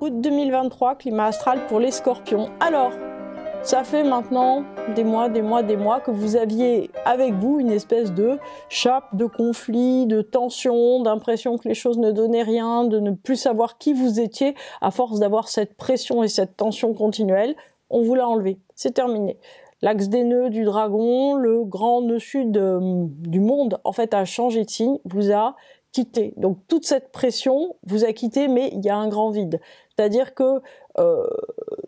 Août 2023, climat astral pour les scorpions. Alors, ça fait maintenant des mois, des mois, des mois que vous aviez avec vous une espèce de chape de conflit, de tension, d'impression que les choses ne donnaient rien, de ne plus savoir qui vous étiez à force d'avoir cette pression et cette tension continuelle. On vous l'a enlevé. C'est terminé. L'axe des nœuds du dragon, le grand nœud sud euh, du monde, en fait, a changé de signe, vous a quitté. Donc toute cette pression vous a quitté, mais il y a un grand vide. C'est-à-dire que euh,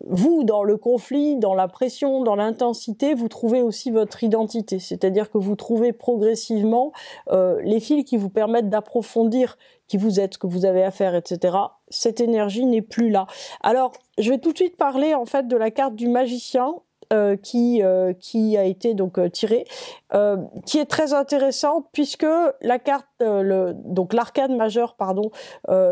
vous, dans le conflit, dans la pression, dans l'intensité, vous trouvez aussi votre identité. C'est-à-dire que vous trouvez progressivement euh, les fils qui vous permettent d'approfondir qui vous êtes, ce que vous avez à faire, etc. Cette énergie n'est plus là. Alors, je vais tout de suite parler en fait de la carte du magicien euh, euh, qui, a été donc euh, tiré, qui est très intéressante puisque la carte, donc l'arcane majeur pardon,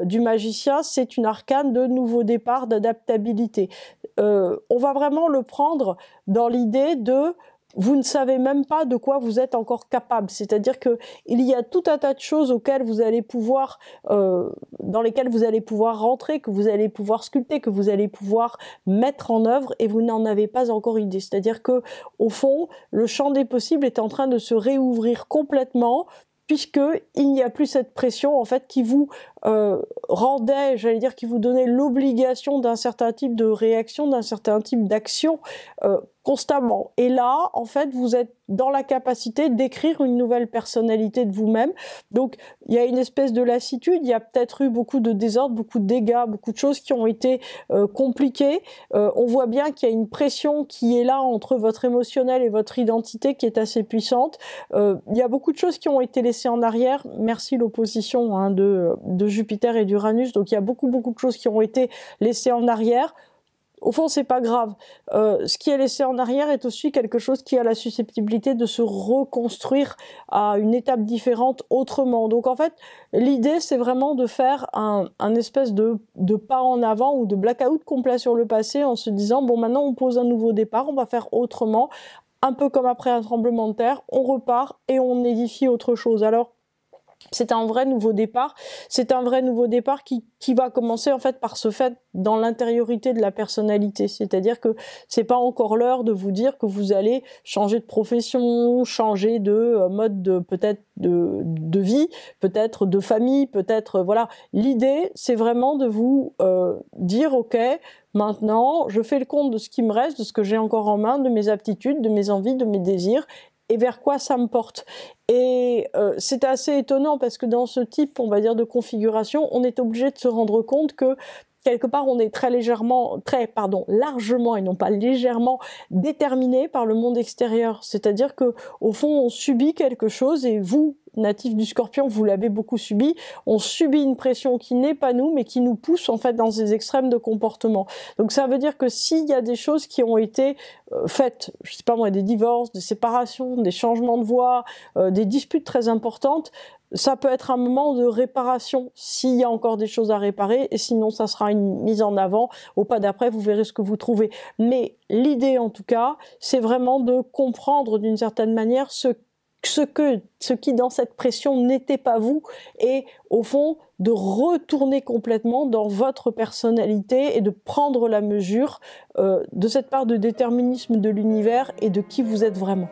du magicien, c'est une arcane de nouveau départ, d'adaptabilité. on va vraiment le prendre dans l'idée de vous ne savez même pas de quoi vous êtes encore capable. C'est-à-dire que il y a tout un tas de choses auxquelles vous allez pouvoir, euh, dans lesquelles vous allez pouvoir rentrer, que vous allez pouvoir sculpter, que vous allez pouvoir mettre en œuvre, et vous n'en avez pas encore idée. C'est-à-dire que, au fond, le champ des possibles est en train de se réouvrir complètement puisque il n'y a plus cette pression en fait qui vous euh, rendait, j'allais dire, qui vous donnait l'obligation d'un certain type de réaction, d'un certain type d'action euh, constamment. Et là, en fait, vous êtes dans la capacité d'écrire une nouvelle personnalité de vous-même. Donc, il y a une espèce de lassitude, il y a peut-être eu beaucoup de désordre, beaucoup de dégâts, beaucoup de choses qui ont été euh, compliquées. Euh, on voit bien qu'il y a une pression qui est là entre votre émotionnel et votre identité qui est assez puissante. Euh, il y a beaucoup de choses qui ont été laissées en arrière, merci l'opposition hein, de, de Jupiter et d'Uranus. Donc, il y a beaucoup, beaucoup de choses qui ont été laissées en arrière au fond, c'est pas grave. Euh, ce qui est laissé en arrière est aussi quelque chose qui a la susceptibilité de se reconstruire à une étape différente autrement. Donc en fait, l'idée, c'est vraiment de faire un, espèce de, pas en avant ou de blackout complet sur le passé en se disant, bon, maintenant on pose un nouveau départ, on va faire autrement, un peu comme après un tremblement de terre, on repart et on édifie autre chose. Alors, c'est un vrai nouveau départ. C'est un vrai nouveau départ qui, va commencer en fait par ce fait dans l'intériorité de la personnalité. C'est-à-dire que c'est pas encore l'heure de vous dire que vous allez changer de profession, changer de euh, mode de peut-être de, vie, peut-être de famille, peut-être euh, voilà. L'idée, c'est vraiment de vous euh, dire ok, maintenant je fais le compte de ce qui me reste, de ce que j'ai encore en main, de mes aptitudes, de mes envies, de mes désirs, et vers quoi ça me porte. Et euh, c'est assez étonnant parce que dans ce type, on va dire, de configuration, on est obligé de se rendre compte que quelque part, on est très légèrement, très, pardon, largement et non pas légèrement déterminé par le monde extérieur. C'est-à-dire que, au fond, on subit quelque chose et vous, natif du scorpion, vous l'avez beaucoup subi, on subit une pression qui n'est pas nous, mais qui nous pousse en fait dans ces extrêmes de comportement. Donc ça veut dire que s'il y a des choses qui ont été euh, faites, je ne sais pas moi, des divorces, des séparations, des changements de voix, euh, des disputes très importantes, ça peut être un moment de réparation s'il y a encore des choses à réparer, et sinon ça sera une mise en avant. Au pas d'après, vous verrez ce que vous trouvez. Mais l'idée, en tout cas, c'est vraiment de comprendre d'une certaine manière ce que ce qui dans cette pression n'était pas vous et au fond de retourner complètement dans votre personnalité et de prendre la mesure euh, de cette part de déterminisme de l'univers et de qui vous êtes vraiment.